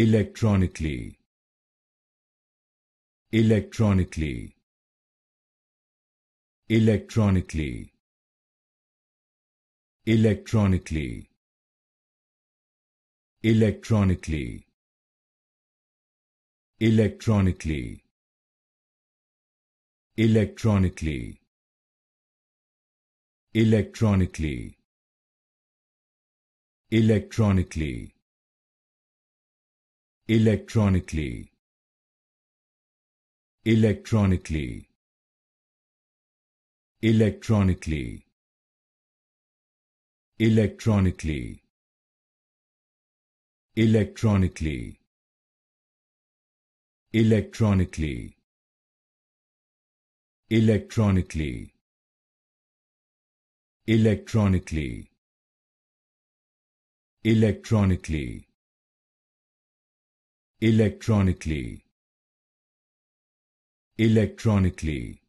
electronically electronically electronically electronically electronically electronically electronically electronically electronically electronically electronically electronically electronically electronically electronically electronically electronically electronically electronically electronically